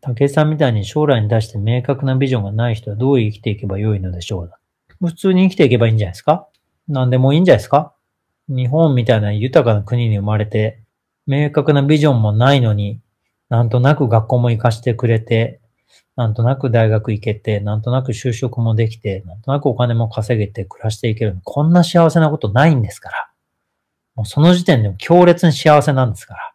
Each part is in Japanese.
武井さんみたいに将来に出して明確なビジョンがない人はどう生きていけばよいのでしょう普通に生きていけばいいんじゃないですか何でもいいんじゃないですか日本みたいな豊かな国に生まれて、明確なビジョンもないのに、なんとなく学校も行かしてくれて、なんとなく大学行けて、なんとなく就職もできて、なんとなくお金も稼げて暮らしていける。こんな幸せなことないんですから。もうその時点でも強烈に幸せなんですから。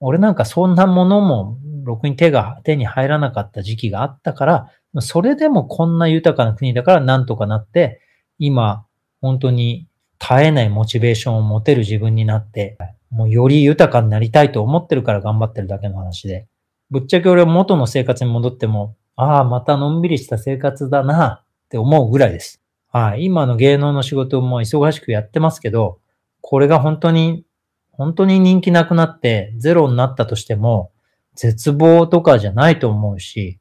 俺なんかそんなものもろくに手が、手に入らなかった時期があったから、それでもこんな豊かな国だからなんとかなって、今、本当に絶えないモチベーションを持てる自分になって、もうより豊かになりたいと思ってるから頑張ってるだけの話で。ぶっちゃけ俺は元の生活に戻っても、ああ、またのんびりした生活だなって思うぐらいです。はい。今の芸能の仕事も忙しくやってますけど、これが本当に、本当に人気なくなってゼロになったとしても、絶望とかじゃないと思うし、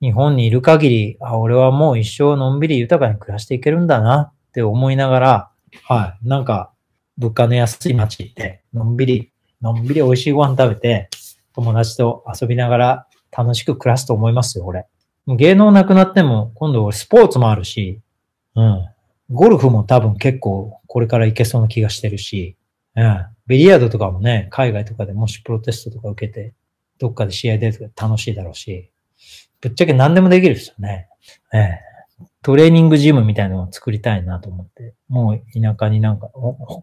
日本にいる限り、あ、俺はもう一生のんびり豊かに暮らしていけるんだなって思いながら、はい、なんか、物価の安い街で、のんびり、のんびり美味しいご飯食べて、友達と遊びながら楽しく暮らすと思いますよ、俺。芸能なくなっても、今度スポーツもあるし、うん。ゴルフも多分結構これから行けそうな気がしてるし、うん。ビリヤードとかもね、海外とかでもしプロテストとか受けてどっかで試合出ると楽しいだろうし、ぶっちゃけ何でもできるですよね。ええトレーニングジムみたいなのを作りたいなと思って、もう田舎になんか、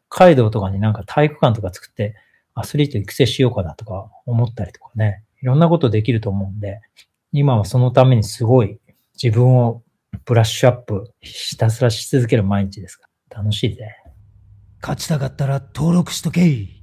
北海道とかになんか体育館とか作ってアスリート育成しようかなとか思ったりとかね、いろんなことできると思うんで、今はそのためにすごい自分をブラッシュアップひたすらし続ける毎日ですから、楽しいぜ。勝ちたかったら登録しとけい。